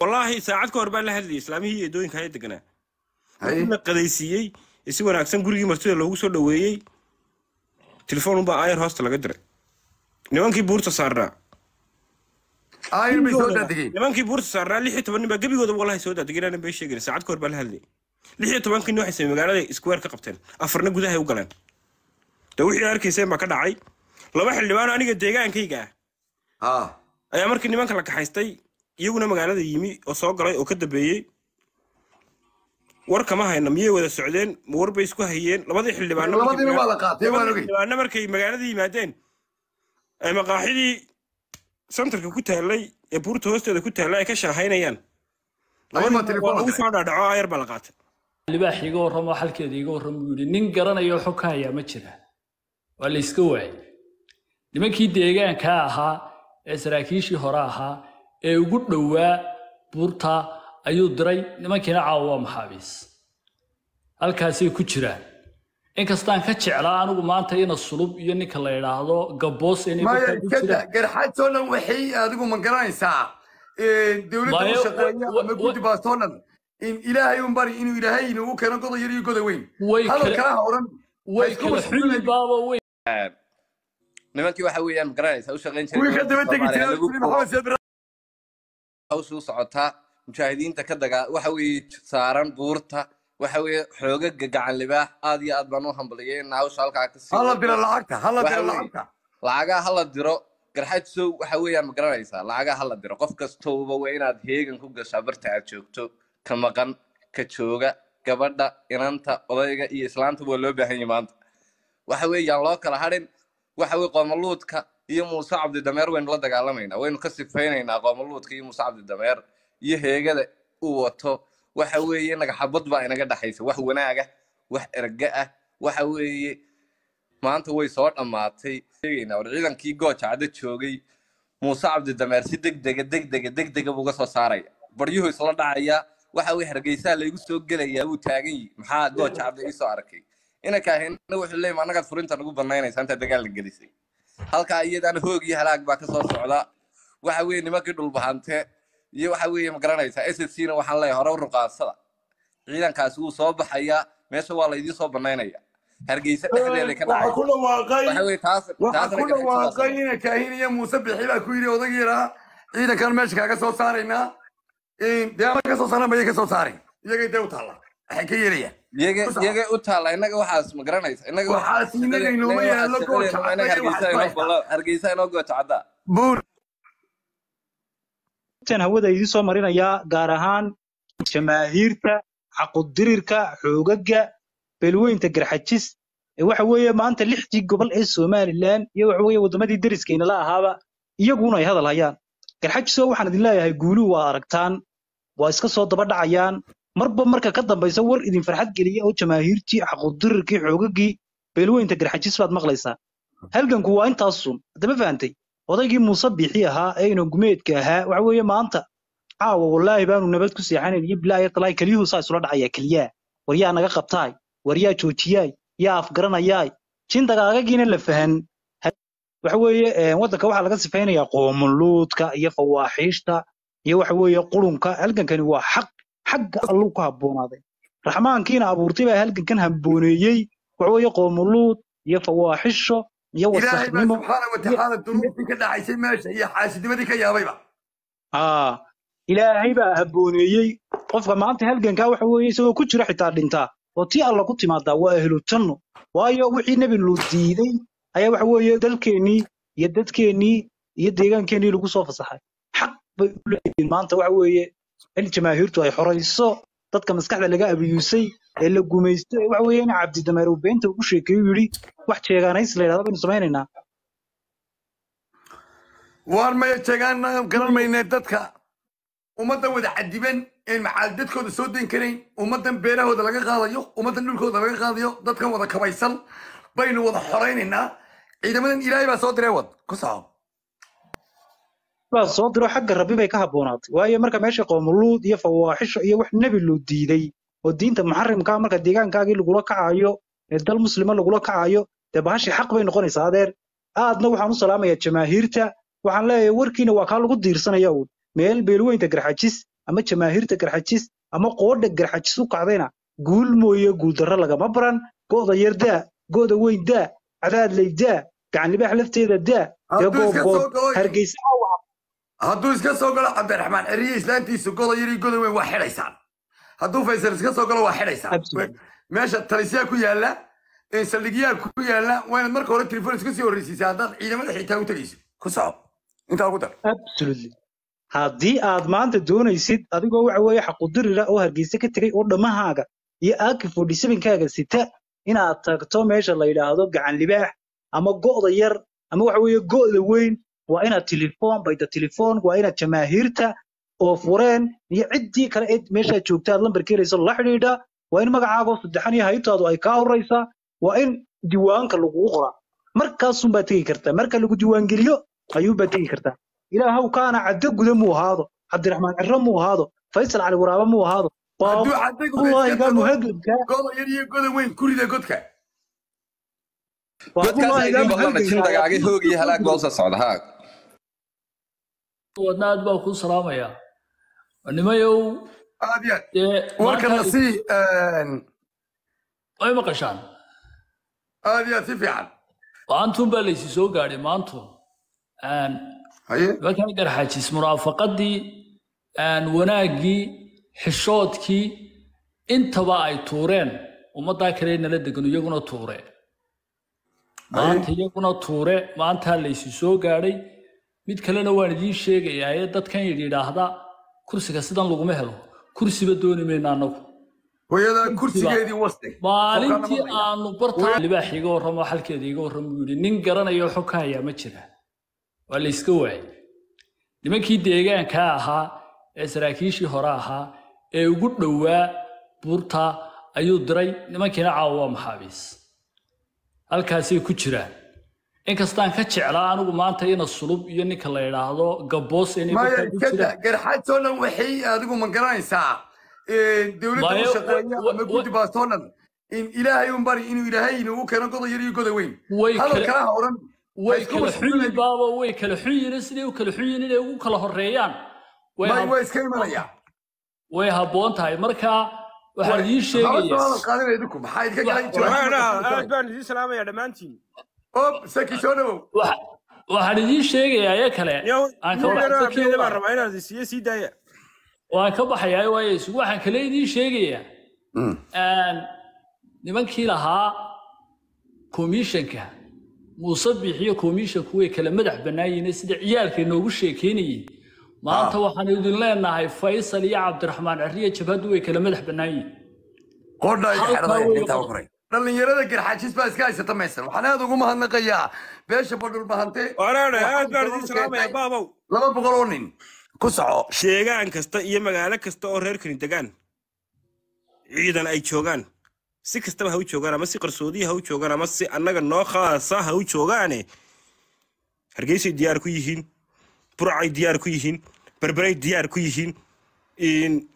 wallaahi saacad ka hor baa la hadlayay islaamihii eedooyinka haya deganaa la qadaysiiyey si wanaagsan gurigii martida loogu soo dhaweeyey telefoon unbaa aayar hoosta laga diray nimankii buurta saarnaa nimankii buurta saarnaa lix iyo toban nin baa gebigooda wallahi soo daadigay inaanan bay sheegin saacad ka hor baan la hadlayay lix iyo tobankii nin waxay samey magaalada square ka qabteen afarna gudahay u galeen dee wixii arkayseen baa ka dhacay laba xildhibaan aniga deegaankayga ah, ah. ayaa markii nimanka la kaxaystay iyaguna magaalada yimi oo soo galay oo ka dambeeyey war kama hayno miyay wada socdeen ma warbay bay isku hayeen labadii xildhibaanna markay magaalada yimaadeen ay eh, maqaaxidii santarka ku taallay ee buurta hoosteeda ku taalla ay ka shaahaynayaan labadii soo dhaadhaco ayar baa la qaatay libaax iga warramo xalkeeda iga warramo yidhi nin garanaya xog ka hayaa ma jira waa la iska waayay nimankii deegaanka ahaa ee saraakiishii hore ahaa ee ugu dhowaa buurta ayuu diray nimankiina caawa waa maxaabiis halkaasay ku jiraan inkastaan ka jeclaa anigu maanta ina sulub iyo ninka la yidhaahdo gaboos garxadoo dhan waxay adigu ma garanaysaa dowladda u shaqeeya ama guddibaasoo dhan ilaahay un bari inuu ilaahay inuu keeno goda yar iyo goda weyn hadalkaaha kala xulli nimankii waxa weeyaan ma garanaysaa u shaqayn jiray hawsha u socotaa mujaahidiinta ka dagaa waxa weeye saaran buurta waxa weeye xoogaga gacan libaax aad iyo aad baan u hambaliyeyna hawsha halkaa ka sii hala diro lacagta diro lacagta waxa weeyaan ma garanaysaa lacagaha hala diro qof kastowba waa inaad heegan ku gashaa barta aad joogto ka maqan ka jooga gabadha inanta odayga iyo islaanta waa loo baahan yahay maanta waxa weeyaan loo kala harin waxa weye qoomaluudka iyo muuse cabdi dameer waynu la dagaalamaynaa waynu ka sifaynaynaa qoomoluudka iyo muuse cabdi dameer iyo heegada uu wato waxa weeye nagaxabad baa inaga dhexaysa wax wanaaga wax erga ah waxa weeye maanta way soo dhammaatay sheegaynaa war ciidankii gooja joogay muuse cabdi dameer si degdega degdega degdega buu uga soo saaraya baryuhu isla dhacayaa waxa weye hargeysaa laygu soo gelayaa wuu taagan yihi maxaa gooja cadda iisoo arkay inanka wuxuu leeyay ma annagaad furinta nagu banaynaysa intaa dagaal la gelisay halkaa iyadana hoog iyo halaag baa ka soo socda waxa weye nimankii dhulbahante iyo waxa weye magaranaysaa sscna waxaan leeyahay hore uruqaansada ciidankaasi wuu soo baxayaa meesha waa laydii soo banaynaya hargeysa dhexdeeda ka dhacaywaxaa kaahin iyo muuse bixi baa ku yidhi odag iraa ciidankan meesha kaaga soo saaraynaa dee ama kasoo saaran bayay kasoo saarayn iyagay dee u taalla waxay ka yeelayaan iyaga u taala inaga waxaas ma garanaysa hargeysa inoo gooto hawada idiin soo marinayaa gaar ahaan jamaahiirta xaqudirirka xoogaga belweynta garxajis waxa weeye maanta lixdii gobol ee somalilan iyo waxa weeye waddamadii deriska inala ahaaba iyaguna ay hadal hayaan garxajiso waxaan idin leeyahay guuluhu waa aragtaan waa iska soo daba dhacayaan marba marka ka dambaysa war idin farxad geliya oo jamaahiirtii xaquudirarkii xoogagii beelweynta garxajis baad maqlaysaa halganku waa intaasun haddama fahantay odaygii muuse biixi ahaa eeyna gumeedka ahaa waxa weeye maanta caawa wallaahi baanu nabad ku seexanayn iyo bilaa iyo keliyuhu saa isula dhacaya keliyaa war yaa naga qabtaay war yaa joojiyaay yaa afgaranayaay jindagaagagiina la fahan waxa weeye eh, waddanka waxaa laga sifaynayaa qoomuluudka iyo fawaaxiishta iyo waxa weeye qurunka halgankani waa xaq xagga alluu ku habboonaaday raxmaankiina abuurtay baa halgankan hambooneeyey waxweeye qoomuluud iyo fawaaxisho iyo wasakhnimo subxaana ilaahay baa habbooneeyey qofka maanta halgankaa waxa weeye isagoo ku jira xitaa dhintaa oo tii alla ku timaadaa waa ahlu janno waayo wixii nebi luu diiday ayaa waxa weeye dalkeennii iyo dadkeennii iyo deegaankeenii lagu soo fasaxay xaq bay u leeyihiin maanta waxa weeye in jamaahiirtu ay xorayso dadka maskaxda laga abiyuusay ee la gumaysto ee waxa weeye in ugu sheekeeyu yidhi wax jeegaanays la yidhahdo baynu samaynaynaa waar maya jeegaan garan dadka ummaddan wada cadiban een maxaal dadkooda soo dayn karayn ummaddan beerahooda laga qaadayo ummaddan dhulkooda laga qaadayo dadkan wada kabaysan baynu wada xoraynaynaa ciidamadan ilaahay baa soo diree wad ku soco baa soo diro xagga rabbi bay ka habboonaatay waayo marka meesha qoomuluud iyo fawaaxisho iyo wax nebi luu diiday oo diinta muxarimkaa ah marka deegaankaagii lagula kacayo ee dal muslima lagula kacaayo dee bahashii xaq bay noqonaysaa adeer aadna waxaan u salaamayaa jamaahiirta waxaan leeyahay warkiina waa kaa lagu diirsanaya uun meel beelweynta garxajis ama jamaahiirta garxajis ama qoodha garxajis u kacdayna guul mooye guuldarro lagama baran go'da yar daa go'da weyn daa cadaadley daa gacanlibaax lafteeda daa dee goobgoob hargeysa hadduu iska soo galo cabdiraxmaan eriye islaantiisu godoy yari godoy weyn waa xidhaysaan hadduu faysal iska soo galo waa xidhaysaan meesha talisyaa ku yaalla saldhigyaa ku yaalla waa marka hore telefon iska sii horreysiisa haddaad ciidamada xitaa u tegayso ku soco intaa ugu dar absolutely haddii aad maanta doonaysid adigoo waxa weeye xaqudirira oo hargeysa ka tegay oo dhammahaaga iyo aki fodhisabinkaaga sita inaad tagto meesha la yidhaahdo gacan libaax ama go'da yar ama waxa weeye go'da weyn waa inaad telefoon bayda telefoonku waa inaad jamaahiirta oo fureen iyo ciddii kale ee meeshaad joogtaad lambarkeeraysa la xidhiidha waa in magacaagoo saddexan iyo haytaadu ay kaa horraysaa waa in diiwaanka lagugu qoraa markaasunbaa tegi kartaa marka lagu diiwaangeliyo ayuunbaa tegi kartaa ilaahaw kaana caddo guda muu ahaado cabdiraxmaan cirro muu ahaado faysal cali waraabe muu ahaado abdullaahi wadnaad baa kuu salaamayaa nimayow warkana maqashaan aad iyo si fiican maantun baa laysi soo gaadhay maantun nimankan garxaajis munaafaqadii wanaaggii xishoodkii intaba ay tuureen ummaddaa kale nala degan iyaguna tuure maanta iyaguna tuure maantaa laysi soo gaadhay mid kalena waan idiin sheegayaa ee dadkan yidhaahda kursiga sidan laguma helo kursiba dooni mayna anagu maalintii aanu bartalibaax iga warramo xalkeeda iga warramo buu yidhi nin garanayo xog ka hayaa ma jira waa la yska waayey nimankii deegaanka ahaa ee saraakiishii hore ahaa ee ugu dhowaa buurta ayuu diray nimankiina caawa waa maxaabiis halkaasay ku jiraan inkastaan ka jeclaa anigu maanta ina sulub iyo ninka la yidhaahdo gaboos garxaadoo dhan waxay adigu ma garanaysaa dowladda u shaqeeya ama guddi baasoo ilaahay un bari inuu ilaahayna u keeno goda yar iyo goda weyn hadalkalaha odhan way kala xun yihin baabo way kala xun yihin siday u kala xun yihin inay ugu kala horeeyaan way iska imanaya way habboon tahay marka waxaan idiin sheegayaa aad baan idiin salaamaya dhammaantiin hop saki waxaan idiin sheegayaa ee kale waan ka baxayaa waayo isugu waxaan kale idiin sheegayaa hmm. nimankii lahaa komishanka muuse biixiyo komishanku way e kala madax bannaayiin sida ciyaalka inoogu sheekeynayay maanta waxaan idin leenahay faysal iyo cabdiraxmaan ceriyo jabhaddu way kala madax bannaayiin dhalinyarada garxaajis baa iska haysata maysan waxaan aad ugu mahadnaqayaa beesha badhulbahante laba boqol oo nin ku soco sheegaan kasta iyo magaalo kasta oo reer kani degaan ciidan ay joogaan si kastaba ha u joogaan ama si qarsoodiya ha u joogaan ama si annaga noo khaasa ha u joogaane hargeysay diyaar ku yihiin burcay diyaar ku yihiin berberay diyaar ku yihiin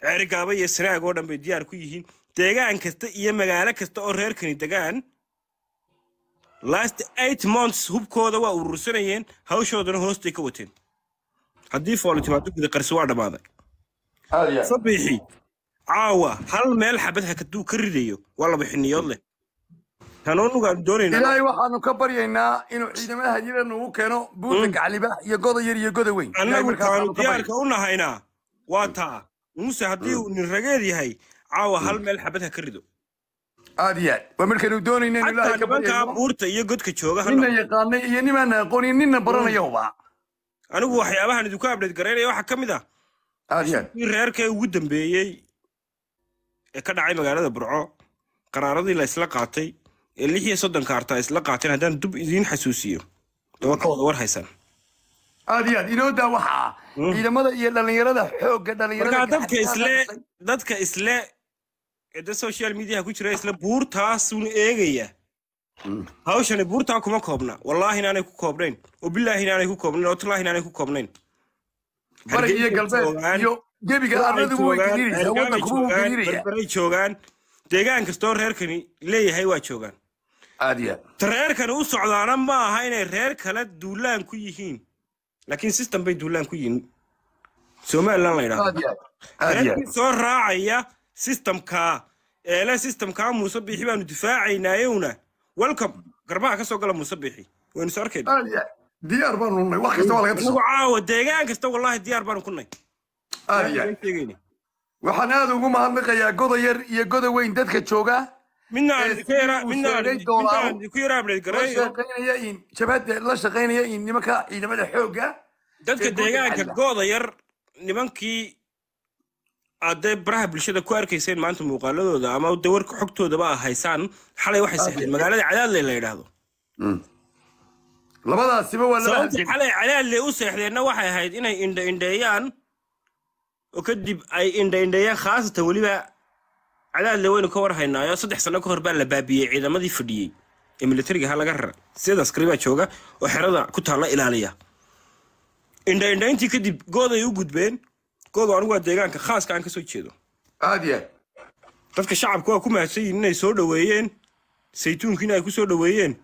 ceerigaaba iyo sanaag oo dhan bay diyaar ku yihiin deegaan kasta iyo magaalo kasta oo reerkani degaan last eight months hubkooda waa urursanayeen hawshoodana hoostay ka wateen haddii foolo qarsi waa dhammaaday sabiixi caawa hal meel xabad hakaduu ka ridayo waa laba xiniyood leh tanoo ilaahay waxaanu ka baryaynaa inuu ciidamada hadiira nugu keeno buuda mm. gacliba iyo goda yar iyo goda weyn annagu kaanu diyaarka u nahaynaa waa taa muuse haddii mm. uu nin rageed yahay caawa hal hmm. meel xabad ha ka rido aad iyo aad waa markaynu doonayna in buurta iyo godka jooga nina yaqaanay iyo nimaan aqoonin nina baranayo hmm. anigu waxyaabahan idinku abdheed garaynaya waxaa ka mid ah aad iyo ugu dambeeyey ee ka dhacay magaalada burco qaraaradii la isla qaatay ee lix iyo soddonka artaa isla qaateen haddaan dub idiin xasuusiyo dabakawada war haysaan aad iyo aad inoo daa waxaa hmm. ciidamada iyo dhallinyarada xoogga dhallinyarada dadka isle dadka isle ee social mediaha ku jira isla buurtaasunu eegaya hmm. hawshani buurtaa kuma koobna wallaahi inaanay ku koobnayn oo bilaahi inaanay ku koobnayn oo tallaahi inaanay ku koobnayn bari joogaan deegaan kastoo reerkani leeyahay waa joogaan aad u socdaana ma aha inay reer kale duulaan ku yihiin laakiin system bay duulaan ku yihiin somaliland la yidhahdo soo raacaya sistamkaa eele sistamkaa muuse biixi baanu difaacaynaaywna welcome garbaha ka soo gala muuse biixi waynu is arkaynaa diyaar baanu nay wax kasta waa laga tusanagu caawa deegaan kasta wallaahi diyaar baanu ku nay waxaan aad ugu mahadnaqayaa goda yar iyo goda weyn dadka jooga la shaqaynaya in nimanka ciidamada xoogga dadka deegaanka goda yar nimankii hadday baraha bulshada ku arkayseen maanta muuqaaladooda ama de warka xogtoodaba a haysaan xalay waxay saxdeen magaalada cadaadle la yidhaahdo mm. labadaasiba waa xalay cadaadle u seexdeenna waxay ahayd inay indha indheeyaan oo kadib ay indha indheeyaan khaasatan weliba cadaadle waynu ka war haynaayo saddex sano ka hor baa la baabiyey ciidamadii fadhiyey ee militariga ha laga rara sida askariba jooga oo xerada ku taalla ilaaliya indha indhayntii kadib gooday u gudbeen koodu anigu waa deegaanka khaaska aan ka soo jeedo aad ya dadka shacabka waa ku mahadsan yihin inay soo dhoweeyeen saytuunku in ay ku soo dhoweeyeen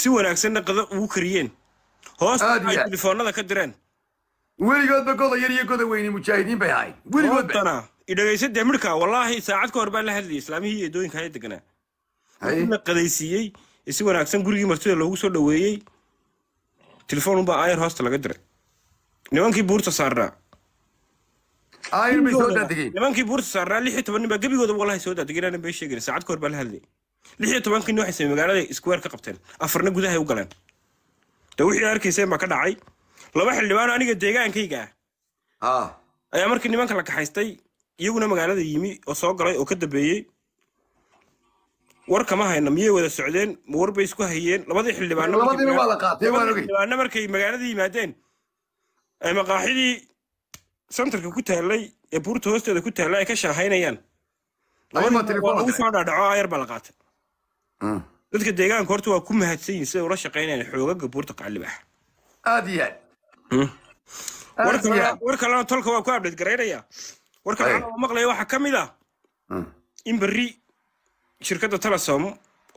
si wanaagsanna qada ugu kariyeen hoosta ay telefoonada ka direen weligoodba goda yar goda weyne mujaahidiin bay ahayd weligoodbana idhegaysa dee wallaahi saacad ka hor baan la hadlayay islaamihii iyo edooyinka haya deganaa la qadaysiiyey si wanaagsan gurigii martida loogu soo dhoweeyey telefoon unbaa aayar hoosta laga diray nimankii buurta saarnaa nimankii buurta saarnaa lix iyo toban baa gebigooda wallahi soo daadegeen aanan bay sheegin saacad ka hor baa la hadlayay lix iyo tobankii waxay samey magaalada square ka qabteen afarna gudahay u galeen de wixii arkayseen baa ka dhacay laba xildhibaan aniga deegaankayga ah ayaa markii nimanka la kaxaystay iyaguna magaalada yimi oo soo galay oo ka dambeeyey war kama hayna miyay wada socdeen ma war bay isku hayeen labadii xildhibaanna markay magaalada yimaadeen maqaaxidii santarka ku taallay ee buurta hoosteeda ku taalla ay ka shaahaynayaan lagu soo dhaadhaco ayar baa la qaatay ah. dadka deegaanka horta waa ku mahadsan yihin siday ula shaqaynayaan xoogaga buurta qaclibaxa aad iyo hmm. aad war kalena tolka waa ku abdheed garaynayaa war kalena maqlaya waxaa ka mid ah hmm. in berri shirkadda telesom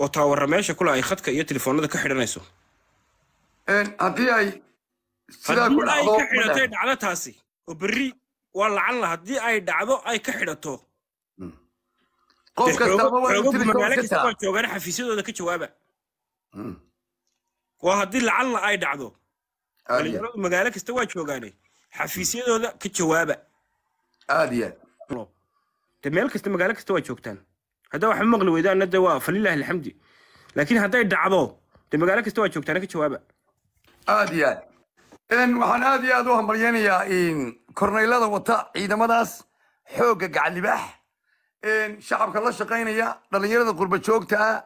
oo taawara meesha kula ay khadka iyo telefoonada ka xidhanayso haddii ay sidaa ku dhacdo dhacdo taasi oo berri waa lacan haddii ay dhacdo ay ka xidhato hmm. joogana xafiisyadooda ka jawaaba hmm. waa haddii lacan ay dhacdo dhalinyaradu magaalo kasta waa joogaane xafiisyadooda ka jawaaba aad iyo aad de meel kasta magaalo kasta waa joogtaan haddaa waxba maqli weydo de waa falilahi alxamdi laakiin hadday dhacdo de magaalo kasta waa joogtaana ka jawaaba aad iyo aad waxaan aad iyo aad u hambalyeynayaa korneylada wata ciidamadaas xoogga gacalibaax shacabka la shaqaynaya dhallinyarada qurba joogta ah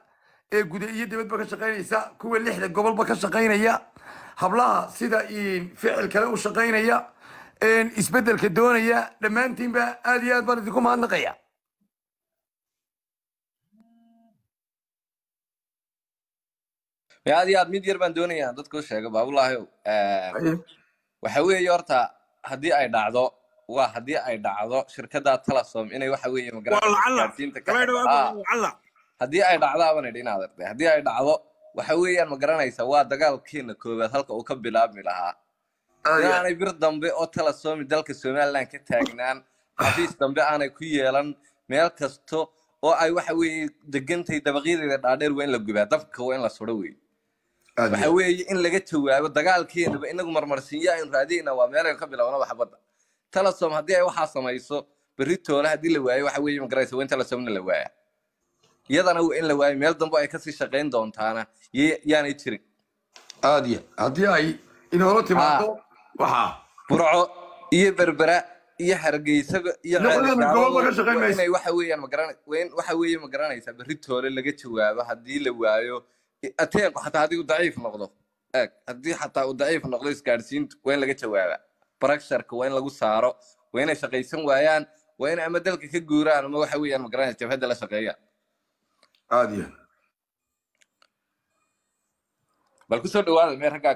ee guda iyo dibadba ka shaqaynaysa kuwa lixda gobolba ka shaqaynaya hablaha sida ficil kale u shaqaynaya isbeddelka doonaya dhammaantiinba aad iyo aad baan idinku mahadnaqaya ya iyo aad mid yar baan doonaya dadkau sheega baabulahiow waxa weeye horta haddii ay dhacdo waa haddii ay dhacdo shirkada talasom inay waxa weeye magaranhaddii ay dhacdaabana dhinaadarte haddii ay dhacdo waxa weeyaan ma garanaysa waa dagaalkeena koowaad halka uu ka bilaabmi lahaa ah, inaanay bir dambe oo talasomi dalka somalilan ka taagnaan xafiis dambe aanay ku yeelan meel kasto oo ay waxa weeye degantahay dabaqyadeeda dhaadheer waa in la gubaa dabka waa in la sudo wey waxa weeye in laga jawaabo dagaalkeenaba inagu marmarsiinyo aynu raadiyeyna waa meelaynu ka bilowna xabadda talasom haddii ay waxaa samayso berri haddii la waayo waxa weeye magaraysa waa in talasomna la waaya iyadana in la waayo meel dambe ay kasii shaqayn doontaana yaanay jirin aad ya haddii ay inoola timaado ah. waxaa burco iyo berbera iyo hargeysaba iyo waxa weeyaan magaran waxa weeye magaranaysa berri toole laga jawaabo haddii la waayo ateeq xataa haddii uu daciif noqdo eeg haddii xataa uu daciif noqdo isgaadhsiintu waa in laga jawaaba baragshurka waa in lagu saaro waa inay shaqaysan waayaan waa in ama dalka ka guuraan ama waxa weeyaan magaranaya jabhadda la shaqeeyaan aada iyo bal kusoo dhawaada mee raggaa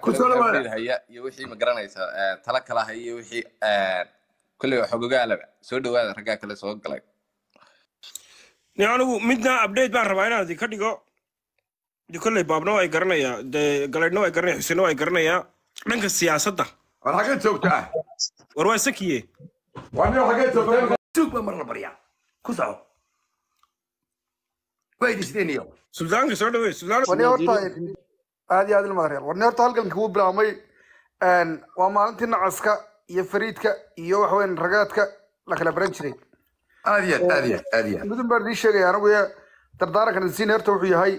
kalehaya iyo wixii magaranaysa tala kala haya iyo wixii kolley xogogaalaba soo dhawaada raggaa kale soo galay anigu midna update baan rabaa inaad ka dhigo de kolley baabna waa garanayaa de galeydhna waa garanaya xuseenna waa garanayaa dhanka siyaasadda war xagee joogta ah war waa sakiye suug baa mar la baryaa ku soco aad iyo aad ilmada reer warni horta halganka wuu bilaabmay waa maalintii nacaska iyo fariidka iyo waxa weyn ragaadka la kala baran jiray aad iyo aad aad iyo aad mudun baan idii sheegaya anagu dardaarankan siin horta wuxuu yahay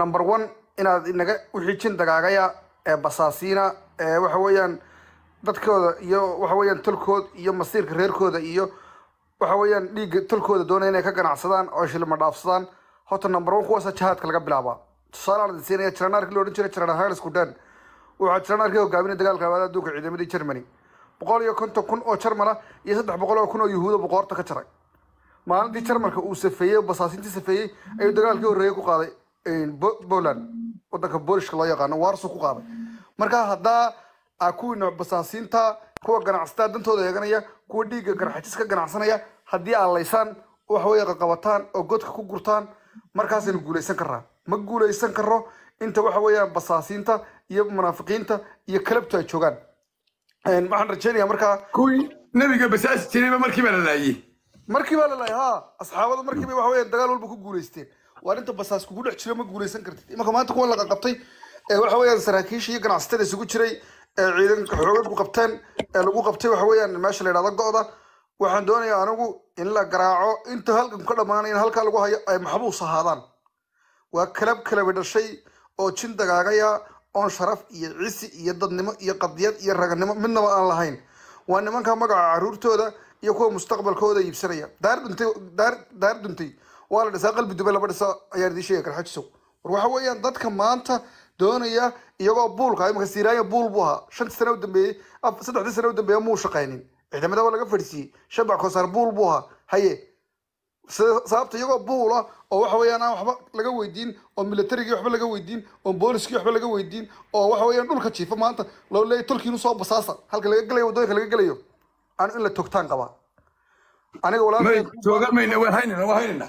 number one inaad inaga uxijin dagaagaya ee basaasiina ee waxa weeyaan dadkooda iyo waxa weeyaan tolkood iyo masiirka reerkooda iyo waxa weeyaan dhiigga tolkooda doonaya inay ka ganacsadaan oo shilma dhaafsadaan horta number one kuwaasa jahaadka laga bilaabaa tusaale aan siinaya jaranaarkii la odhan jiray jaranar haglis kudan waxaa jaranaarkii hogaaminaya dagaalka labaad adduunka ciidamadii germany boqol iyo konton kun oo jarmal ah iyo saddex boqol oo kun oo yuhuudo boqoorta ka jaray maalintii jarmalka uu safeeyey basaasiintii safeeyey ayuu dagaalkii horreeyey ku qaaday poland wadanka boolishka loo yaqaano waarsu ku qaaday marka haddaa a kuwii noobasaasiinta kuwa ganacsataa dantooda eeganaya kuwa dhiigga garxajis ka ganacsanaya haddii aa laysaan waxwey qaqabataan oo godka ku gurtaan markaasaynu guulaysan karaa ma guulaysan karo inta waxa weeyaan basaasiinta iyo munaafiqiinta iyo kalabtu ay joogaan waxaan rajeynaya markaa kuwii nabiga basaasi jirayba markii baa la laayey markii baa la laayay ha asxaabada markiiba waxa weya dagaal walba ku guulaysteen waa inta basaas kugu dhex jiro ma guuleysan kartid imanka maanta kuwa laga qabtay waxa weyaan saraakiisha iyo ganacsatada isugu jiray ciidanka xoogad ku qabteen lagu qabtay waxa weeyaan meesha la yidhahdo go-da waxaan doonayaa anigu in la garaaco inta halkan ka dhammaanay in halkaa lagu hayo ay maxbuus ahaadaan waa kalab kalabi dhashay oo jin dagaagaya oon sharaf iyo cisi iyo dadnimo iyo qadiyad iyo raganimo midnaba aan lahayn waa nimanka magaca caruurtooda iyo kuwa mustaqbalkooda iibsanaya daar duntay daar daar duntay waa la dhisaa qalbi dube laba dhiso ayaa idiin sheegi kara xajisow war waxa weeyaan dadka maanta doonaya iyagoo buulka imika siiraanya buul buu ahaa shantii sana udambeeyey saddexdii sana udambeeye muu shaqaynin ciidamada waa laga fadhsiiyey shabac kosaar buul buu ahaa haye sababta iyagoo buula ah, oo waxa weeyaan aan waxba laga weydiin oo militarigii waxba laga weydiin oo booliskii waxba laga weydiin oo waxa weeyaan dhulka jiifa maanta loo leeyay tolkiinu soo basaasa halka laga gelayo wadooyinka laga gelayo aan in la togtaan qabaa aniga walaaltoga mayna waan haynayna waan haynayna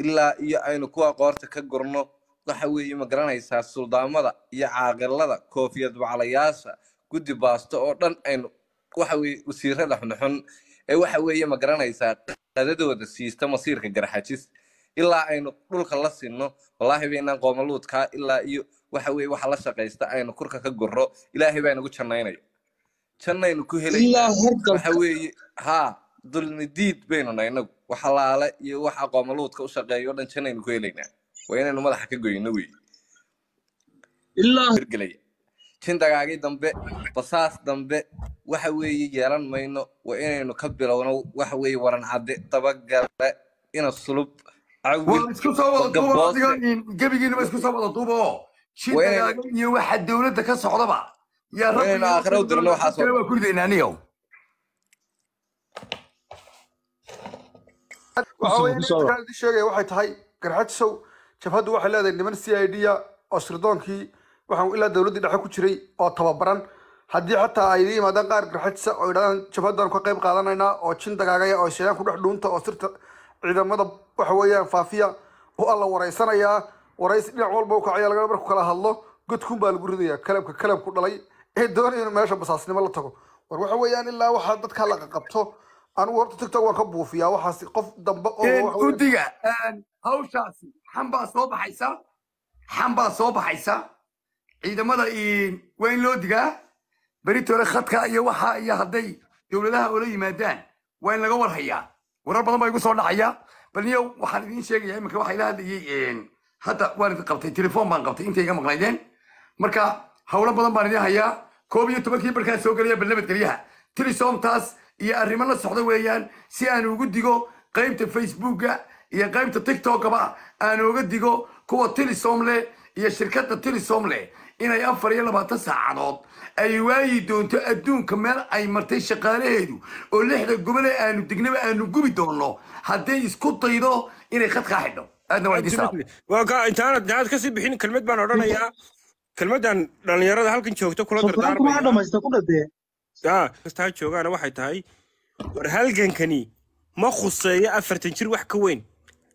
ilaa iyo aynu kuwa qoorta ka gurno waxa weeye ma garanaysaa suldaamada iyo caaqilada koofiyad baclayaasha guddi baasto oo dhan aynu waxa weye usiirada xunxun ee waxa weeye ma garanaysaa qadadooda siista masiirka garxajis ilaa aynu dhulka la sinno wallaahi baynaan qoomaluudkaa ilaa iyo waxa weye waxa la shaqaysta aynu kurka ka gurro ilaahay baa inagu jannaynayo jannaynu ku helaynawaxa weeye haa dulmidiid baynu nahay inagu wax alaale iyo wax aqoomaluudka u shaqeeya o dhan janaynu ku helaynaa waa inaynu madaxa ka goyno wey jindagaagii dambe basaas dambe waxa weeye yeelan mayno waa inaynu ka bilowno waxa weeye waran cadde dabagale ina sulub cawilgebigiina soo wada duuba oo jindagaaga iyo waxa dowladda ka socdaba yaa rabbi sheegaya waxay tahay garxadsow jabhaddu waxay leedahay niman c i d a oo sirdoonkii waxaan ilaa dowladdii dhexe ku jiray oo tababaran haddii xataa ay la yimaadaan qaar garxadsa oo yidhahdaan jabhaddan ka qayb qaadanaynaa oo jin dagaagaya oo shayaan ku dhex dhuunta oo sirta ciidamada waxa weeyaan faafiya oo alla waraysanayaa waraysi dhinac walba u kacaya lagaa marku kala hadlo godkun baa lagu ridayaa kalabka kalabku dhalay ee doonaya inuu meesha basaasnimo la tago war waxa weeyaan ilaa waxaa dadka laqa qabto anigu horta tictok waan ka buufiyaa waxaas qof dambe udiga hawshaasi xan soo baxaysa xan baa soo baxaysa ciidamada waa in loo digaa beritore ole khadka iyo waxa iyo hadday dowladaha oola yimaadaan waa in laga warhayaa warar badan baa igu soo dhacaya bal niyo waxaan idiin sheegayaa iminka waxaa ila hadlayay hadda waan idin qabtay telefoon baan qabtay intay iga maqnaydeen marka howlo badan baan idiin hayaa koob iyo tobankii barkaa soo gelaya bal tilisomtaas iyo arrimo la socda weeyaan si aan ugu digo qaybta facebooka iyo qaybta tiktokaba aan uga digo kuwa tilisomle iyo shirkadda tilisomle inay afar iyo labaatan saacadood ay waayi doonto adduunka meel ay martay shaqaalaheedu oo lixda gobole aanu degnaba aanu gubi doonno hadday isku daydo inay khad xidho intaanad naad kasii bixin kelmad baan odhanayaa kelmaddan dhallinyarada halkan joogta kula dardaarmaa kastaa joogaana waxay tahay war halgankani ma khuseeyo afartan jir wax ka weyn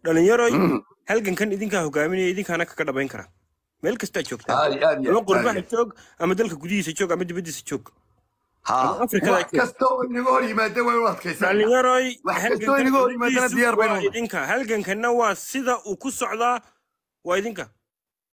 dhalinyaroy mm. halgankan idinkaa hogaaminaya idinkaana kaga dhabayn kara meel kastaa joogtaa ama qurbaha joog ama dalka gudihiisa joog ama dibadiisa joog dhalinyaroy halgankanna waa sida uu ku socdaa waa idinka